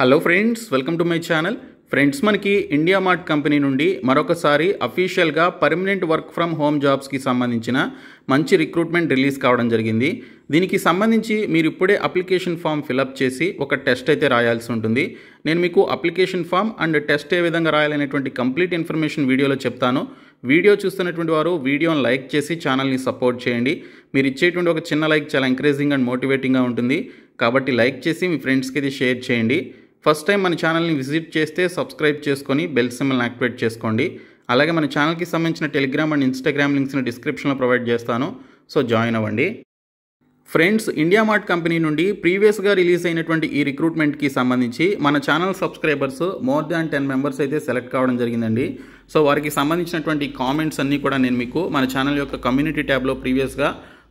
hello friends welcome to my channel friends మనకి India mart company నుండి మరొకసారి అఫీషియల్గా పర్మనెంట్ వర్క్ ఫ్రమ్ హోమ్ జాబ్స్కి సంబంధించిన మంచి రిక్రూట్మెంట్ రిలీజ్ కావడం జరిగింది దీనికి సంబంధించి మీరు ఇప్పుడే అప్లికేషన్ ఫామ్ ఫిలప్ చేసి ఒక టెస్ట్ అయితే రాయాల్సి ఉంటుంది నేను మీకు అప్లికేషన్ ఫామ్ అండ్ టెస్ట్ ఏ విధంగా రాయాలనేటువంటి కంప్లీట్ ఇన్ఫర్మేషన్ వీడియోలో చెప్తాను వీడియో చూస్తున్నటువంటి వారు వీడియోని లైక్ చేసి ఛానల్ని సపోర్ట్ చేయండి మీరు ఇచ్చేటువంటి ఒక చిన్న లైక్ చాలా ఎంకరేజింగ్ అండ్ మోటివేటింగ్గా ఉంటుంది కాబట్టి లైక్ చేసి మీ ఫ్రెండ్స్కి ఇది షేర్ చేయండి ఫస్ట్ టైం మన ఛానల్ని విజిట్ చేస్తే సబ్స్క్రైబ్ చేసుకొని బెల్ సిమ్మల్ని యాక్టివేట్ చేసుకోండి అలాగే మన ఛానల్కి సంబంధించిన టెలిగ్రామ్ అండ్ ఇన్స్టాగ్రామ్ లింక్స్ని డిస్క్రిప్షన్లో ప్రొవైడ్ చేస్తాను సో జాయిన్ అవ్వండి ఫ్రెండ్స్ ఇండియా మార్ట్ కంపెనీ నుండి ప్రీవియస్గా రిలీజ్ అయినటువంటి ఈ రిక్రూట్మెంట్కి సంబంధించి మన channel subscribers more than ten members అయితే సెలెక్ట్ కావడం జరిగిందండి సో వారికి సంబంధించినటువంటి కామెంట్స్ అన్నీ కూడా నేను మీకు మన ఛానల్ యొక్క కమ్యూనిటీ ట్యాబ్లో ప్రీవియస్గా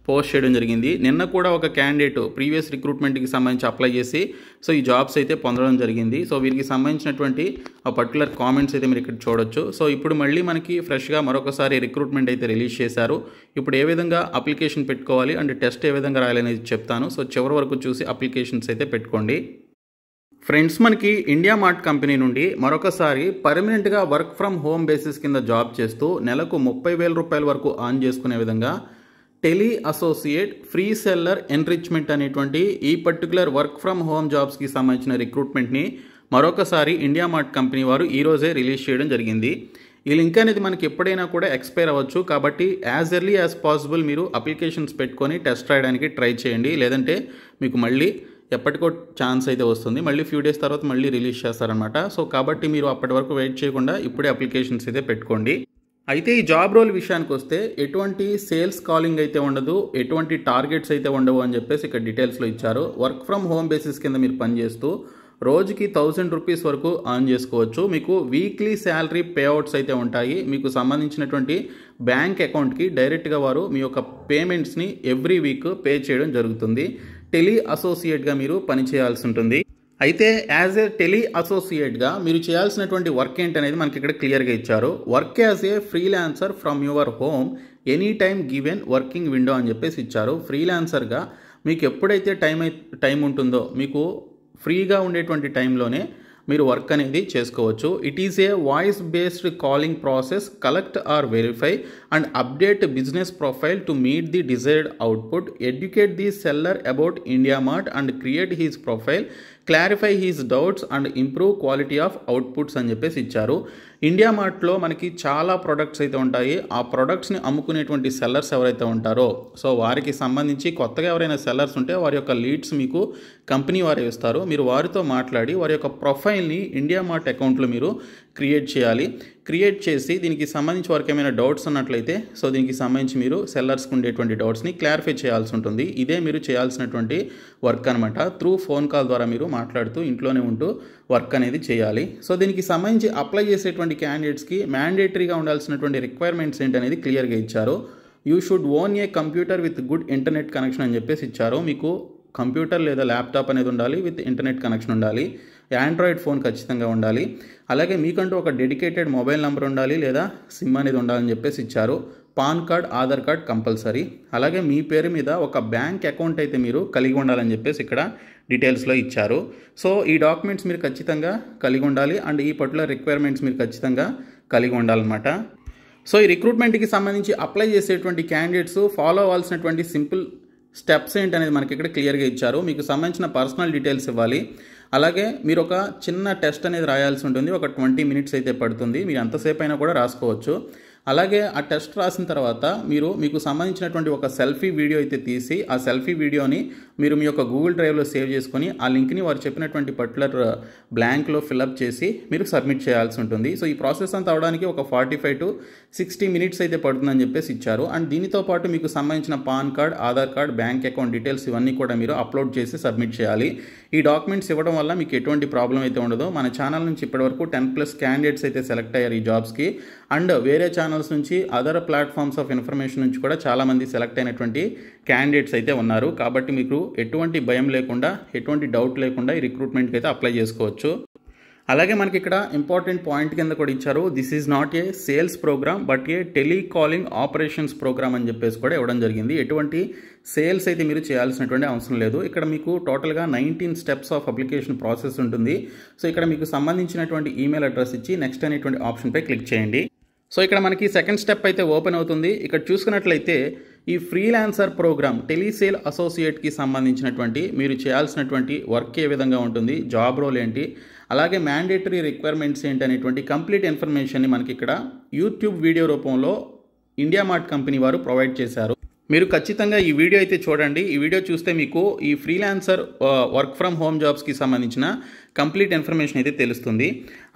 పోస్ట్ చేయడం జరిగింది నిన్న కూడా ఒక క్యాండిడేట్ ప్రీవియస్ రిక్రూట్మెంట్కి సంబంధించి అప్లై చేసి సో ఈ జాబ్స్ అయితే పొందడం జరిగింది సో వీరికి సంబంధించినటువంటి ఆ పర్టికులర్ కామెంట్స్ అయితే మీరు ఇక్కడ చూడొచ్చు సో ఇప్పుడు మళ్ళీ మనకి ఫ్రెష్గా మరొకసారి రిక్రూట్మెంట్ అయితే రిలీజ్ చేశారు ఇప్పుడు ఏ విధంగా అప్లికేషన్ పెట్టుకోవాలి అండ్ టెస్ట్ ఏ విధంగా రాయాలనేది చెప్తాను సో చివరి వరకు చూసి అప్లికేషన్స్ అయితే పెట్టుకోండి ఫ్రెండ్స్ మనకి ఇండియా మార్ట్ కంపెనీ నుండి మరొకసారి పర్మనెంట్గా వర్క్ ఫ్రమ్ హోమ్ బేసిస్ కింద జాబ్ చేస్తూ నెలకు ముప్పై వేల రూపాయల వరకు ఆన్ చేసుకునే విధంగా tele associate free seller enrichment అనేటువంటి ఈ పర్టికులర్ వర్క్ ఫ్రమ్ హోమ్ జాబ్స్కి సంబంధించిన రిక్రూట్మెంట్ని మరొకసారి ఇండియా మార్ట్ కంపెనీ వారు ఈరోజే రిలీజ్ చేయడం జరిగింది ఈ లింక్ అనేది మనకి ఎప్పుడైనా కూడా ఎక్స్పైర్ అవ్వచ్చు కాబట్టి యాజ్ ఎర్లీ యాజ్ పాసిబుల్ మీరు అప్లికేషన్స్ పెట్టుకొని టెస్ట్ రాయడానికి ట్రై చేయండి లేదంటే మీకు మళ్ళీ ఎప్పటికో ఛాన్స్ అయితే వస్తుంది మళ్ళీ ఫ్యూ డేస్ తర్వాత మళ్ళీ రిలీజ్ చేస్తారనమాట సో కాబట్టి మీరు అప్పటి వరకు వెయిట్ చేయకుండా ఇప్పుడే అప్లికేషన్స్ అయితే పెట్టుకోండి అయితే ఈ జాబ్ రోల్ విషయానికి వస్తే ఎటువంటి సేల్స్ కాలింగ్ అయితే ఉండదు ఎటువంటి టార్గెట్స్ అయితే ఉండవు అని చెప్పేసి ఇక్కడ డీటెయిల్స్లో ఇచ్చారు వర్క్ ఫ్రమ్ హోమ్ బేసిస్ కింద మీరు పనిచేస్తూ రోజుకి థౌజండ్ రూపీస్ వరకు ఆన్ చేసుకోవచ్చు మీకు వీక్లీ శాలరీ పేఅవుట్స్ అయితే ఉంటాయి మీకు సంబంధించినటువంటి బ్యాంక్ అకౌంట్కి డైరెక్ట్గా వారు మీ యొక్క పేమెంట్స్ని ఎవ్రీ వీక్ పే చేయడం జరుగుతుంది టెలి అసోసియేట్గా మీరు పనిచేయాల్సి ఉంటుంది అయితే యాజ్ ఏ టెలి అసోసియేట్గా మీరు చేయాల్సినటువంటి వర్క్ ఏంటనేది మనకి ఇక్కడ క్లియర్గా ఇచ్చారు work as a freelancer from your home any time given working window అని చెప్పేసి ఇచ్చారు ఫ్రీలాన్సర్గా మీకు ఎప్పుడైతే టైం టైం ఉంటుందో మీకు ఫ్రీగా ఉండేటువంటి టైంలోనే మీరు వర్క్ అనేది చేసుకోవచ్చు it is a voice based calling process collect or verify and update business profile to meet the desired output educate the seller about India Mart and create his profile clarify his doubts and improve quality of outputs అని చెప్పేసి ఇచ్చారు India మార్ట్లో మనకి చాలా products అయితే ఉంటాయి ఆ ప్రొడక్ట్స్ని అమ్ముకునేటువంటి sellers ఎవరైతే ఉంటారో సో వారికి సంబంధించి కొత్తగా ఎవరైనా సెల్లర్స్ ఉంటే వారి యొక్క లీడ్స్ మీకు కంపెనీ వారు ఇస్తారు మీరు వారితో మాట్లాడి వారి యొక్క ప్రొఫైల్ని ఇండియా మార్ట్ అకౌంట్లో మీరు క్రియేట్ చేయాలి క్రియేట్ చేసి దీనికి సంబంధించి వరకు ఏమైనా డౌట్స్ ఉన్నట్లయితే సో దీనికి సంబంధించి మీరు సెల్లర్స్కి ఉండేటువంటి డౌట్స్ని క్లారిఫై చేయాల్సి ఉంటుంది ఇదే మీరు చేయాల్సినటువంటి వర్క్ అనమాట త్రూ ఫోన్ కాల్ ద్వారా మీరు మాట్లాడుతూ ఇంట్లోనే ఉంటూ వర్క్ అనేది చేయాలి సో దీనికి సంబంధించి అప్లై చేసేటువంటి క్యాండిడేట్స్కి మ్యాండేటరీగా ఉండాల్సినటువంటి రిక్వైర్మెంట్స్ ఏంటనేది క్లియర్గా ఇచ్చారు you should own a computer with good internet connection అని చెప్పేసి ఇచ్చారు మీకు కంప్యూటర్ లేదా ల్యాప్టాప్ అనేది ఉండాలి విత్ ఇంటర్నెట్ కనెక్షన్ ఉండాలి యాండ్రాయిడ్ ఫోన్ ఖచ్చితంగా ఉండాలి అలాగే మీకంటూ ఒక డెడికేటెడ్ మొబైల్ నెంబర్ ఉండాలి లేదా సిమ్ అనేది ఉండాలని చెప్పేసి ఇచ్చారు PAN card Aadhaar card compulsory అలాగే మీ పేరు మీద ఒక బ్యాంక్ అకౌంట్ అయితే మీరు కలిగి ఉండాలని చెప్పేసి ఇక్కడ డీటెయిల్స్లో ఇచ్చారు సో ఈ డాక్యుమెంట్స్ మీరు ఖచ్చితంగా కలిగి ఉండాలి అండ్ ఈ పర్టికులర్ రిక్వైర్మెంట్స్ మీరు ఖచ్చితంగా కలిగి ఉండాలన్నమాట సో ఈ రిక్రూట్మెంట్కి సంబంధించి అప్లై చేసేటువంటి క్యాండిడేట్స్ ఫాలో అవ్వాల్సినటువంటి సింపుల్ స్టెప్స్ ఏంటనేది మనకి ఇక్కడ క్లియర్గా ఇచ్చారు మీకు సంబంధించిన పర్సనల్ డీటెయిల్స్ ఇవ్వాలి అలాగే మీరు ఒక చిన్న టెస్ట్ అనేది రాయాల్సి ఉంటుంది ఒక ట్వంటీ మినిట్స్ అయితే పడుతుంది మీరు ఎంతసేపు అయినా కూడా రాసుకోవచ్చు అలాగే ఆ టెస్ట్ రాసిన తర్వాత మీరు మీకు సంబంధించినటువంటి ఒక సెల్ఫీ వీడియో అయితే తీసి ఆ సెల్ఫీ వీడియోని మీరు మీ యొక్క గూగుల్ డ్రైవ్లో సేవ్ చేసుకొని ఆ లింక్ని వారు చెప్పినటువంటి పర్టికులర్ బ్లాంక్లో ఫిలప్ చేసి మీరు సబ్మిట్ చేయాల్సి ఉంటుంది సో ఈ ప్రాసెస్ అంతా అవడానికి ఒక forty five to sixty minutes అయితే పడుతుందని చెప్పేసి ఇచ్చారు అండ్ దీనితో పాటు మీకు సంబంధించిన PAN card Aadhaar card bank account details ఇవన్నీ కూడా మీరు అప్లోడ్ చేసి సబ్మిట్ చేయాలి ఈ డాక్యుమెంట్స్ ఇవ్వడం వల్ల మీకు ఎటువంటి ప్రాబ్లం అయితే ఉండదు మన ఛానల్ నుంచి ఇప్పటివరకు టెన్ ప్లస్ క్యాండిడేట్స్ అయితే సెలెక్ట్ అయ్యారు ఈ జాబ్స్కి అండ్ వేరే ఛానల్స్ నుంచి అదర్ ప్లాట్ఫామ్స్ ఆఫ్ ఇన్ఫర్మేషన్ నుంచి కూడా చాలామంది సెలెక్ట్ అయినటువంటి క్యాండిడేట్స్ అయితే ఉన్నారు కాబట్టి మీకు ఎటువంటి భయం లేకుండా ఎటువంటి డౌట్ లేకుండా ఈ రిక్రూట్మెంట్కి అయితే అప్లై చేసుకోవచ్చు అలాగే మనకి ఇక్కడ ఇంపార్టెంట్ పాయింట్ కింద కూడా ఇచ్చారు this is not a sales program but a telecalling operations program అని చెప్పేసి కూడా ఇవ్వడం జరిగింది ఎటువంటి సేల్స్ అయితే మీరు చేయాల్సినటువంటి అవసరం లేదు ఇక్కడ మీకు టోటల్గా nineteen steps of application process ఉంటుంది సో ఇక్కడ మీకు సంబంధించినటువంటి ఈమెయిల్ అడ్రస్ ఇచ్చి నెక్స్ట్ అనేటువంటి ఆప్షన్పై క్లిక్ చేయండి సో ఇక్కడ మనకి సెకండ్ స్టెప్ అయితే ఓపెన్ అవుతుంది ఇక్కడ చూసుకున్నట్లయితే ఈ ఫ్రీలాన్సర్ ప్రోగ్రామ్ టెలిసేల్ అసోసియేట్కి సంబంధించినటువంటి మీరు చేయాల్సినటువంటి వర్క్ ఏ విధంగా ఉంటుంది జాబ్ రోల్ ఏంటి అలాగే మ్యాండేటరీ రిక్వైర్మెంట్స్ ఏంటి అనేటువంటి కంప్లీట్ ఇన్ఫర్మేషన్ని మనకి ఇక్కడ యూట్యూబ్ వీడియో రూపంలో ఇండియా మార్ట్ కంపెనీ వారు ప్రొవైడ్ చేశారు మీరు ఖచ్చితంగా ఈ వీడియో అయితే చూడండి ఈ వీడియో చూస్తే మీకు ఈ ఫ్రీలాన్సర్ వర్క్ ఫ్రమ్ హోమ్ జాబ్స్కి సంబంధించిన కంప్లీట్ ఇన్ఫర్మేషన్ అయితే తెలుస్తుంది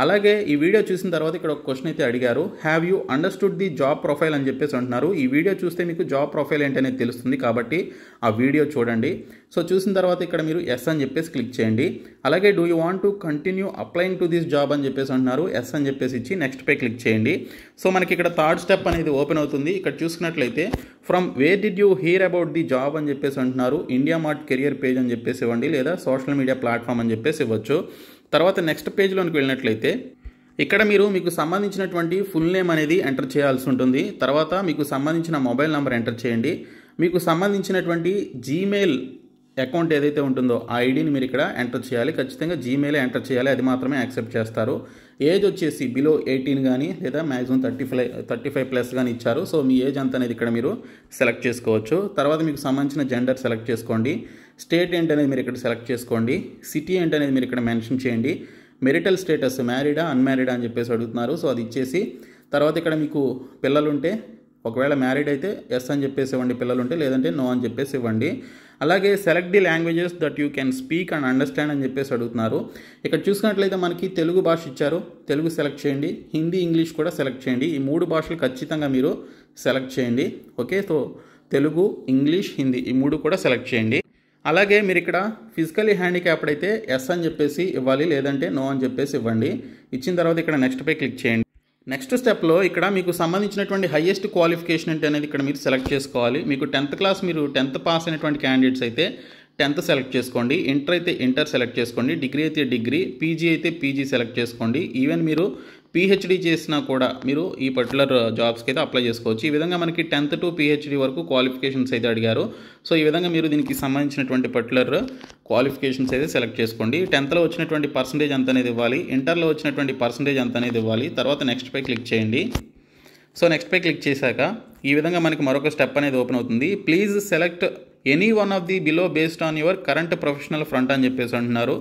అలాగే ఈ వీడియో చూసిన తర్వాత ఇక్కడ ఒక క్వశ్చన్ అయితే అడిగారు have you understood the job profile అని చెప్పేసి అంటున్నారు ఈ వీడియో చూస్తే మీకు జాబ్ ప్రొఫైల్ ఏంటనేది తెలుస్తుంది కాబట్టి ఆ వీడియో చూడండి సో చూసిన తర్వాత ఇక్కడ మీరు ఎస్ అని చెప్పేసి క్లిక్ చేయండి అలాగే do you want to continue applying to this job అని చెప్పేసి అంటున్నారు ఎస్ అని చెప్పేసి ఇచ్చి నెక్స్ట్ పే క్లిక్ చేయండి సో మనకి ఇక్కడ థర్డ్ స్టెప్ అనేది ఓపెన్ అవుతుంది ఇక్కడ చూసుకున్నట్లయితే from where did you hear about the job అని చెప్పేసి అంటున్నారు ఇండియా మార్ట్ కెరియర్ పేజ్ అని చెప్పేసి ఇవ్వండి లేదా సోషల్ మీడియా ప్లాట్ఫామ్ అని చెప్పేసి ఇవ్వచ్చు తర్వాత నెక్స్ట్ పేజ్లోనికి వెళ్ళినట్లయితే ఇక్కడ మీరు మీకు సంబంధించినటువంటి ఫుల్ నేమ్ అనేది ఎంటర్ చేయాల్సి ఉంటుంది తర్వాత మీకు సంబంధించిన మొబైల్ నెంబర్ ఎంటర్ చేయండి మీకు సంబంధించినటువంటి జీమెయిల్ అకౌంట్ ఏదైతే ఉంటుందో ఆ ఐడిని మీరు ఇక్కడ ఎంటర్ చేయాలి ఖచ్చితంగా జీమెయిల్ ఎంటర్ చేయాలి అది మాత్రమే యాక్సెప్ట్ చేస్తారు ఏజ్ వచ్చేసి బిలో ఎయిటీన్ కానీ లేదా maximum thirty five thirty five plus కానీ ఇచ్చారు సో మీ ఏజ్ అంత అనేది ఇక్కడ మీరు సెలెక్ట్ చేసుకోవచ్చు తర్వాత మీకు సంబంధించిన జెండర్ సెలెక్ట్ చేసుకోండి స్టేట్ ఏంటనేది మీరు ఇక్కడ సెలెక్ట్ చేసుకోండి సిటీ ఏంటనేది మీరు ఇక్కడ మెన్షన్ చేయండి మెరిటల్ స్టేటస్ మ్యారీడా అన్మ్యారీడా అని చెప్పేసి అడుగుతున్నారు సో అది ఇచ్చేసి తర్వాత ఇక్కడ మీకు పిల్లలుంటే ఒకవేళ మ్యారీడ్ అయితే ఎస్ అని చెప్పేసి ఇవ్వండి పిల్లలుంటే లేదంటే నో అని చెప్పేసి ఇవ్వండి అలాగే select the languages that you can speak and understand అని చెప్పేసి అడుగుతున్నారు ఇక్కడ చూసుకున్నట్లయితే మనకి తెలుగు భాష ఇచ్చారు తెలుగు సెలెక్ట్ చేయండి హిందీ ఇంగ్లీష్ కూడా సెలెక్ట్ చేయండి ఈ మూడు భాషలు ఖచ్చితంగా మీరు సెలెక్ట్ చేయండి okay so Telugu English Hindi ఈ మూడు కూడా సెలెక్ట్ చేయండి అలాగే మీరు ఇక్కడ ఫిజికలీ హ్యాండిక్యాప్డ్ అయితే ఎస్ అని చెప్పేసి ఇవ్వాలి లేదంటే నో అని చెప్పేసి ఇవ్వండి ఇచ్చిన తర్వాత ఇక్కడ నెక్స్ట్పై క్లిక్ చేయండి నెక్స్ట్ స్టెప్లో ఇక్కడ మీకు సంబంధించినటువంటి హయ్యెస్ట్ క్వాలిఫికేషన్ ఏంటి అనేది ఇక్కడ మీరు సెలెక్ట్ చేసుకోవాలి మీకు టెన్త్ క్లాస్ మీరు టెన్త్ పాస్ అయినటువంటి క్యాండిడేట్స్ అయితే టెన్త్ సెలెక్ట్ చేసుకోండి ఇంటర్ అయితే ఇంటర్ సెలెక్ట్ చేసుకోండి డిగ్రీ అయితే డిగ్రీ పీజీ అయితే పీజీ సెలెక్ట్ చేసుకోండి ఈవెన్ మీరు పీహెచ్డీ చేసినా కూడా మీరు ఈ పర్టికులర్ జాబ్స్కి uh, అయితే అప్లై చేసుకోవచ్చు ఈ విధంగా మనకి టెన్త్ టు పీహెచ్డీ వరకు క్వాలిఫికేషన్స్ అయితే అడిగారు సో ఈ విధంగా మీరు దీనికి సంబంధించినటువంటి పర్టికులర్ క్వాలిఫికేషన్స్ uh, అయితే సెలెక్ట్ చేసుకోండి టెన్త్లో వచ్చినటువంటి పర్సంటేజ్ ఎంత అనేది ఇవ్వాలి ఇంటర్లో వచ్చినటువంటి పర్సంటేజ్ ఎంత అనేది ఇవ్వాలి తర్వాత నెక్స్ట్ పై క్లిక్ చేయండి సో నెక్స్ట్ పై క్లిక్ చేశాక ఈ విధంగా మనకి మరొక స్టెప్ అనేది ఓపెన్ అవుతుంది please select any one of the below based on your current professional front అని చెప్పేసి అంటున్నారు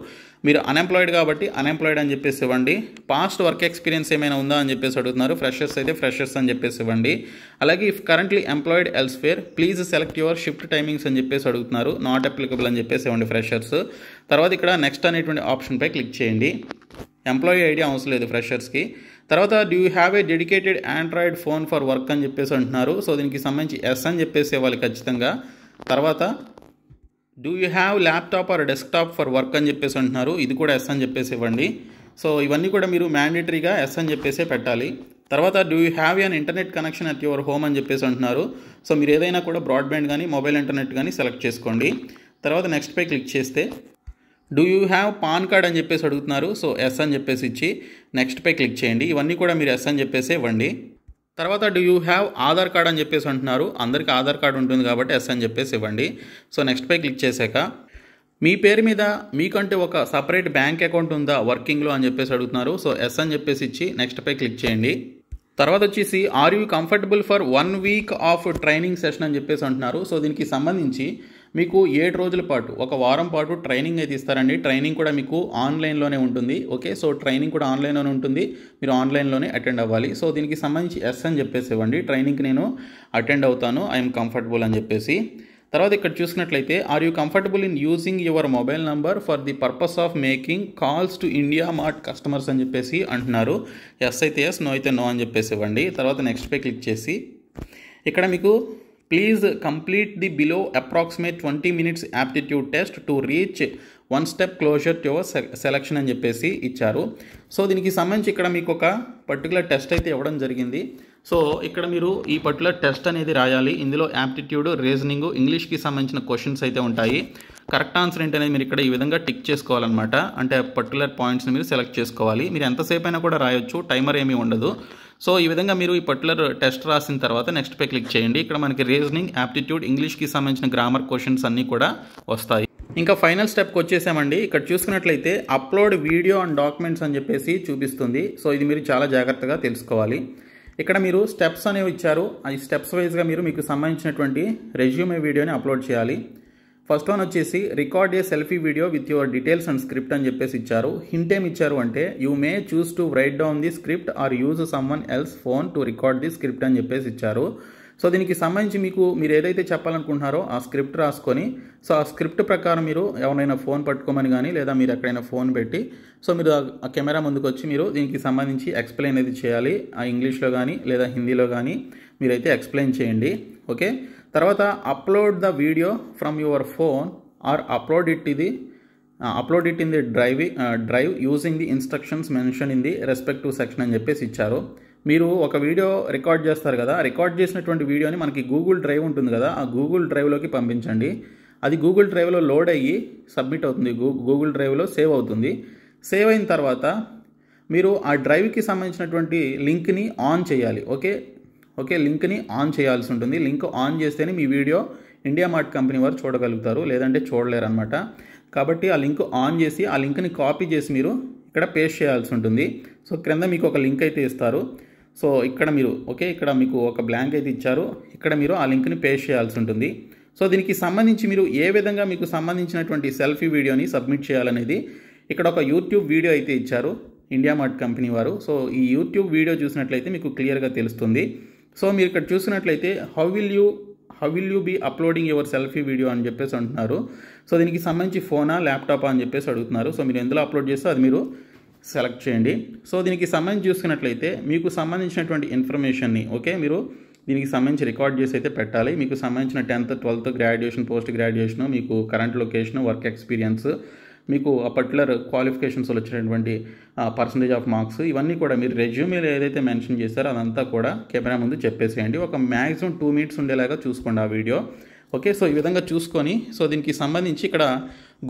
మీరు అన్ఎంప్లాయిడ్ కాబట్టి అన్ఎంప్లాయిడ్ అని చెప్పేసి ఇవ్వండి పాస్ట్ వర్క్ ఎక్స్పీరియన్స్ ఏమైనా ఉందా అని చెప్పేసి అడుగుతున్నారు ఫ్రెషర్స్ అయితే ఫ్రెషర్స్ అని చెప్పేసి ఇవ్వండి అలాగే if currently employed elsewhere please select your shift timings అని చెప్పేసి అడుగుతున్నారు నాట్ అప్లికబుల్ అని చెప్పేసి ఇవ్వండి ఫ్రెషర్స్ తర్వాత ఇక్కడ నెక్స్ట్ అనేటువంటి ఆప్షన్పై క్లిక్ చేయండి ఎంప్లాయీ ఐడియా అవసరం లేదు ఫ్రెషర్స్కి తర్వాత do you have a dedicated android phone for work అని చెప్పేసి అంటున్నారు సో దీనికి సంబంధించి ఎస్ అని చెప్పేసి ఇవ్వాలి ఖచ్చితంగా తర్వాత do you have laptop or desktop for work అని చెప్పేసి అంటున్నారు ఇది కూడా ఎస్ అని చెప్పేసి ఇవ్వండి సో ఇవన్నీ కూడా మీరు మ్యాండేటరీగా ఎస్ అని చెప్పేసి పెట్టాలి తర్వాత do you have an internet connection at your home అని చెప్పేసి అంటున్నారు సో మీరు ఏదైనా కూడా బ్రాడ్బ్యాండ్ కానీ మొబైల్ ఇంటర్నెట్ కానీ సెలెక్ట్ చేసుకోండి తర్వాత నెక్స్ట్ పై క్లిక్ చేస్తే do you have PAN card అని చెప్పేసి అడుగుతున్నారు సో ఎస్ అని చెప్పేసి ఇచ్చి నెక్స్ట్ పై క్లిక్ చేయండి ఇవన్నీ కూడా మీరు ఎస్ అని చెప్పేసి ఇవ్వండి తర్వాత do you have Aadhaar card అని చెప్పేసి అంటున్నారు అందరికీ ఆధార్ కార్డు ఉంటుంది కాబట్టి ఎస్ అని చెప్పేసి ఇవ్వండి సో నెక్స్ట్ పై క్లిక్ చేశాక మీ పేరు మీద మీకంటే ఒక సపరేట్ బ్యాంక్ అకౌంట్ ఉందా వర్కింగ్లో అని చెప్పేసి అడుగుతున్నారు సో ఎస్ అని చెప్పేసి ఇచ్చి నెక్స్ట్ పై క్లిక్ చేయండి తర్వాత వచ్చేసి are you comfortable for one week of training session అని చెప్పేసి అంటున్నారు సో దీనికి సంబంధించి మీకు ఏడు రోజుల పాటు ఒక వారం పాటు ట్రైనింగ్ అయితే ఇస్తారండి ట్రైనింగ్ కూడా మీకు ఆన్లైన్లోనే ఉంటుంది ఓకే సో ట్రైనింగ్ కూడా ఆన్లైన్లోనే ఉంటుంది మీరు ఆన్లైన్లోనే అటెండ్ అవ్వాలి సో దీనికి సంబంధించి ఎస్ అని చెప్పేసి ఇవ్వండి ట్రైనింగ్కి నేను అటెండ్ అవుతాను ఐఎమ్ కంఫర్టబుల్ అని చెప్పేసి తర్వాత ఇక్కడ చూసినట్లయితే are you comfortable in using your mobile number for the purpose of making calls to India Mart customers అని చెప్పేసి అంటున్నారు ఎస్ అయితే ఎస్ నో అయితే నో అని చెప్పేసి ఇవ్వండి తర్వాత నెక్స్ట్ పే క్లిక్ చేసి ఇక్కడ మీకు please complete the below approximate twenty minutes aptitude test to reach one step closer to your selection అని చెప్పేసి ఇచ్చారు సో దీనికి సంబంధించి ఇక్కడ మీకు ఒక పర్టికులర్ టెస్ట్ అయితే ఇవ్వడం జరిగింది సో ఇక్కడ మీరు ఈ పర్టికులర్ టెస్ట్ అనేది రాయాలి ఇందులో యాప్టిట్యూడ్ రీజనింగ్ ఇంగ్లీష్కి సంబంధించిన క్వశ్చన్స్ అయితే ఉంటాయి కరెక్ట్ ఆన్సర్ ఏంటనేది మీరు ఇక్కడ ఈ విధంగా టిక్ చేసుకోవాలన్నమాట అంటే పర్టికులర్ పాయింట్స్ని మీరు సెలెక్ట్ చేసుకోవాలి మీరు ఎంతసేపు అయినా కూడా రాయొచ్చు టైమర్ ఏమీ ఉండదు సో ఈ విధంగా మీరు ఈ పర్టికులర్ టెస్ట్ రాసిన తర్వాత నెక్స్ట్ పే క్లిక్ చేయండి ఇక్కడ మనకి రీజనింగ్ యాప్టిట్యూడ్ ఇంగ్లీష్కి సంబంధించిన గ్రామర్ క్వశ్చన్స్ అన్నీ కూడా వస్తాయి ఇంకా ఫైనల్ స్టెప్కి వచ్చేసామండి ఇక్కడ చూసుకున్నట్లయితే అప్లోడ్ వీడియో అండ్ డాక్యుమెంట్స్ అని చెప్పేసి చూపిస్తుంది సో ఇది మీరు చాలా జాగ్రత్తగా తెలుసుకోవాలి ఇక్కడ మీరు స్టెప్స్ అనేవి ఇచ్చారు ఈ స్టెప్స్ వైజ్గా మీరు మీకు సంబంధించినటువంటి రెజ్యూమే వీడియోని అప్లోడ్ చేయాలి ఫస్ట్ వన్ వచ్చేసి record a selfie video with your details and script అని చెప్పేసి ఇచ్చారు హింట్ ఏమి ఇచ్చారు అంటే you may choose to write down the script or use someone else phone to record the script అని చెప్పేసి ఇచ్చారు సో దీనికి సంబంధించి మీకు మీరు ఏదైతే చెప్పాలనుకుంటున్నారో ఆ స్క్రిప్ట్ రాసుకొని సో ఆ స్క్రిప్ట్ ప్రకారం మీరు ఎవరైనా ఫోన్ పట్టుకోమని కానీ లేదా మీరు ఎక్కడైనా ఫోన్ పెట్టి సో మీరు ఆ కెమెరా ముందుకు వచ్చి మీరు దీనికి సంబంధించి ఎక్స్ప్లెయిన్ అయితే చేయాలి ఆ ఇంగ్లీష్లో కానీ లేదా హిందీలో కానీ మీరైతే ఎక్స్ప్లెయిన్ చేయండి ఓకే తర్వాత upload the video from your phone or upload it ఇది upload it in the drive drive using the instructions mention in the respective section అని చెప్పేసి ఇచ్చారు మీరు ఒక వీడియో రికార్డ్ చేస్తారు కదా రికార్డ్ చేసినటువంటి వీడియోని మనకి గూగుల్ డ్రైవ్ ఉంటుంది కదా ఆ గూగుల్ డ్రైవ్లోకి పంపించండి అది గూగుల్ డ్రైవ్లో లోడ్ అయ్యి సబ్మిట్ అవుతుంది గూగుల్ డ్రైవ్లో సేవ్ అవుతుంది సేవ్ అయిన తర్వాత మీరు ఆ డ్రైవ్కి సంబంధించినటువంటి లింక్ని ఆన్ చేయాలి ఓకే ఓకే లింక్ని ఆన్ చేయాల్సి ఉంటుంది లింక్ ఆన్ చేస్తేనే మీ వీడియో ఇండియా మార్ట్ కంపెనీ వారు చూడగలుగుతారు లేదంటే చూడలేరు అనమాట కాబట్టి ఆ లింక్ ఆన్ చేసి ఆ లింక్ని కాపీ చేసి మీరు ఇక్కడ పేస్ట్ చేయాల్సి ఉంటుంది సో క్రింద మీకు ఒక లింక్ అయితే ఇస్తారు సో ఇక్కడ మీరు ఓకే ఇక్కడ మీకు ఒక బ్లాంక్ అయితే ఇచ్చారు ఇక్కడ మీరు ఆ లింక్ని పేస్ట్ చేయాల్సి ఉంటుంది సో దీనికి సంబంధించి మీరు ఏ విధంగా మీకు సంబంధించినటువంటి సెల్ఫీ వీడియోని సబ్మిట్ చేయాలనేది ఇక్కడ ఒక యూట్యూబ్ వీడియో అయితే ఇచ్చారు ఇండియా మార్ట్ కంపెనీ వారు సో ఈ యూట్యూబ్ వీడియో చూసినట్లయితే మీకు క్లియర్గా తెలుస్తుంది సో మీరు ఇక్కడ చూసినట్లయితే how will you how will you be uploading your selfie video అని చెప్పేసి అంటున్నారు సో దీనికి సంబంధించి ఫోనా ల్యాప్టాపా అని చెప్పేసి అడుగుతున్నారు సో మీరు ఎందులో అప్లోడ్ చేస్తే అది మీరు సెలెక్ట్ చేయండి సో దీనికి సంబంధించి చూసుకున్నట్లయితే మీకు సంబంధించినటువంటి ఇన్ఫర్మేషన్ని ఓకే మీరు దీనికి సంబంధించి రికార్డ్ చేసి అయితే పెట్టాలి మీకు సంబంధించిన tenth twelfth graduation post graduation మీకు కరెంట్ లొకేషన్ వర్క్ ఎక్స్పీరియన్స్ మీకు ఆ పర్టికులర్ క్వాలిఫికేషన్స్ వచ్చినటువంటి పర్సంటేజ్ ఆఫ్ మార్క్స్ ఇవన్నీ కూడా మీరు రెజ్యూమేలో ఏదైతే మెన్షన్ చేశారో అదంతా కూడా కెమెరా ముందు చెప్పేసేయండి ఒక మ్యాక్సిమం టూ మినిట్స్ ఉండేలాగా చూసుకోండి ఆ వీడియో ఓకే సో ఈ విధంగా చూసుకొని సో దీనికి సంబంధించి ఇక్కడ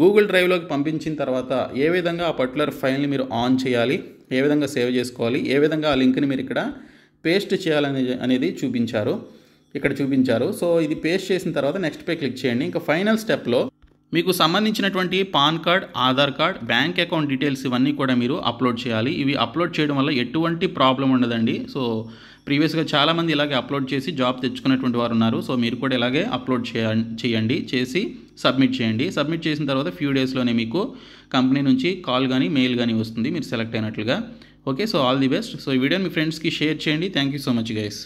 గూగుల్ డ్రైవ్లోకి పంపించిన తర్వాత ఏ విధంగా ఆ పర్టికులర్ ఫైల్ని మీరు ఆన్ చేయాలి ఏ విధంగా సేవ్ చేసుకోవాలి ఏ విధంగా ఆ లింక్ని మీరు ఇక్కడ పేస్ట్ చేయాలని అనేది చూపించారు ఇక్కడ చూపించారు సో ఇది పేస్ట్ చేసిన తర్వాత నెక్స్ట్ పే క్లిక్ చేయండి ఇంకా ఫైనల్ స్టెప్లో మీకు సంబంధించినటువంటి PAN card Aadhaar card bank account details ఇవన్నీ కూడా మీరు అప్లోడ్ చేయాలి ఇవి అప్లోడ్ చేయడం వల్ల ఎటువంటి ప్రాబ్లం ఉండదండి సో ప్రీవియస్గా చాలామంది ఇలాగే అప్లోడ్ చేసి జాబ్ తెచ్చుకున్నటువంటి వారు ఉన్నారు సో మీరు కూడా ఇలాగే అప్లోడ్ చేయండి చేసి సబ్మిట్ చేయండి సబ్మిట్ చేసిన తర్వాత ఫ్యూ డేస్లోనే మీకు కంపెనీ నుంచి కాల్ కానీ మెయిల్ కానీ వస్తుంది మీరు సెలెక్ట్ అయినట్లుగా okay so all the best so ఈ వీడియోని మీ ఫ్రెండ్స్కి షేర్ చేయండి thank you so much guys